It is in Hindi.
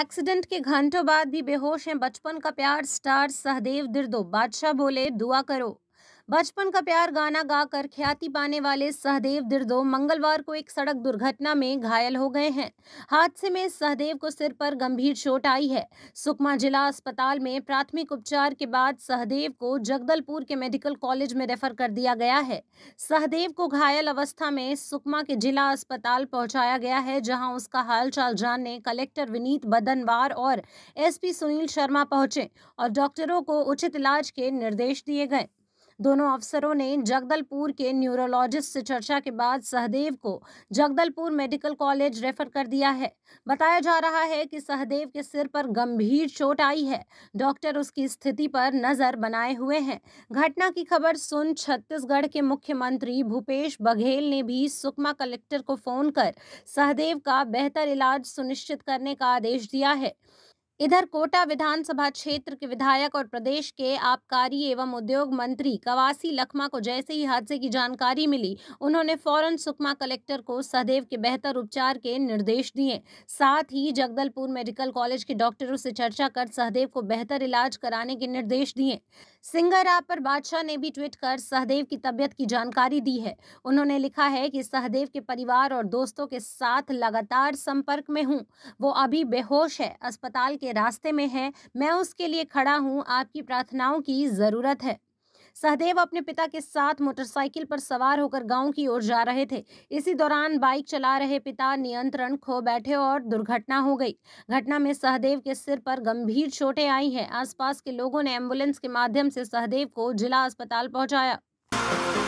एक्सीडेंट के घंटों बाद भी बेहोश हैं बचपन का प्यार स्टार सहदेव दिर्दो बादशाह बोले दुआ करो बचपन का प्यार गाना गाकर ख्याति पाने वाले सहदेव दिर्दो मंगलवार को एक सड़क दुर्घटना में घायल हो गए हैं हादसे में सहदेव को सिर पर गंभीर चोट आई है सुकमा जिला अस्पताल में प्राथमिक उपचार के बाद सहदेव को जगदलपुर के मेडिकल कॉलेज में रेफर कर दिया गया है सहदेव को घायल अवस्था में सुकमा के जिला अस्पताल पहुंचाया गया है जहां उसका हालचाल जानने कलेक्टर विनीत बदनवार और एसपी सुनील शर्मा पहुंचे और डॉक्टरों को उचित इलाज के निर्देश दिए गए दोनों अफसरों ने जगदलपुर के न्यूरोलॉजिस्ट से चर्चा के बाद सहदेव को जगदलपुर मेडिकल कॉलेज रेफर कर दिया है बताया जा रहा है कि सहदेव के सिर पर गंभीर चोट आई है डॉक्टर उसकी स्थिति पर नजर बनाए हुए हैं घटना की खबर सुन छत्तीसगढ़ के मुख्यमंत्री भूपेश बघेल ने भी सुकमा कलेक्टर को फोन कर सहदेव का बेहतर इलाज सुनिश्चित करने का आदेश दिया है इधर कोटा विधानसभा क्षेत्र के विधायक और प्रदेश के आबकारी एवं उद्योग मंत्री कवासी लखमा को जैसे ही हादसे की जानकारी मिली उन्होंने फौरन सुकमा कलेक्टर को सहदेव के बेहतर उपचार के निर्देश दिए साथ ही जगदलपुर मेडिकल कॉलेज के डॉक्टरों से चर्चा कर सहदेव को बेहतर इलाज कराने के निर्देश दिए सिंगर ऐप पर बादशाह ने भी ट्वीट कर सहदेव की तबीयत की जानकारी दी है उन्होंने लिखा है कि सहदेव के परिवार और दोस्तों के साथ लगातार संपर्क में हूँ वो अभी बेहोश है अस्पताल के रास्ते में है मैं उसके लिए खड़ा हूँ आपकी प्रार्थनाओं की ज़रूरत है सहदेव अपने पिता के साथ मोटरसाइकिल पर सवार होकर गांव की ओर जा रहे थे इसी दौरान बाइक चला रहे पिता नियंत्रण खो बैठे और दुर्घटना हो गई घटना में सहदेव के सिर पर गंभीर चोटें आई हैं आसपास के लोगों ने एम्बुलेंस के माध्यम से सहदेव को जिला अस्पताल पहुंचाया